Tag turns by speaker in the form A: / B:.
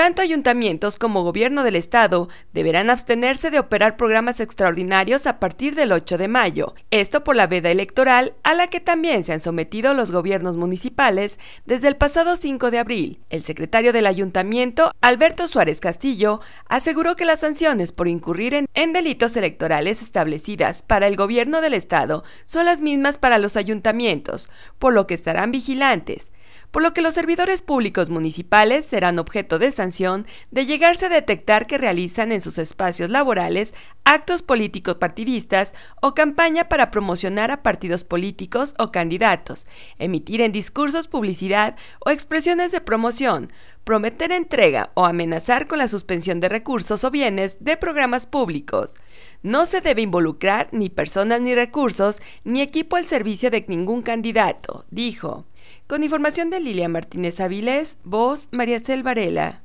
A: tanto ayuntamientos como gobierno del estado deberán abstenerse de operar programas extraordinarios a partir del 8 de mayo, esto por la veda electoral a la que también se han sometido los gobiernos municipales desde el pasado 5 de abril. El secretario del ayuntamiento, Alberto Suárez Castillo, aseguró que las sanciones por incurrir en, delitos electorales establecidas para el gobierno del estado son las mismas para los ayuntamientos, por lo que estarán vigilantes por lo que los servidores públicos municipales serán objeto de sanción de llegarse a detectar que realizan en sus espacios laborales actos políticos partidistas o campaña para promocionar a partidos políticos o candidatos, emitir en discursos publicidad o expresiones de promoción, prometer entrega o amenazar con la suspensión de recursos o bienes de programas públicos. No se debe involucrar ni personas ni recursos ni equipo al servicio de ningún candidato, dijo. Con información de Lilia Martínez Avilés, voz María Cel Varela.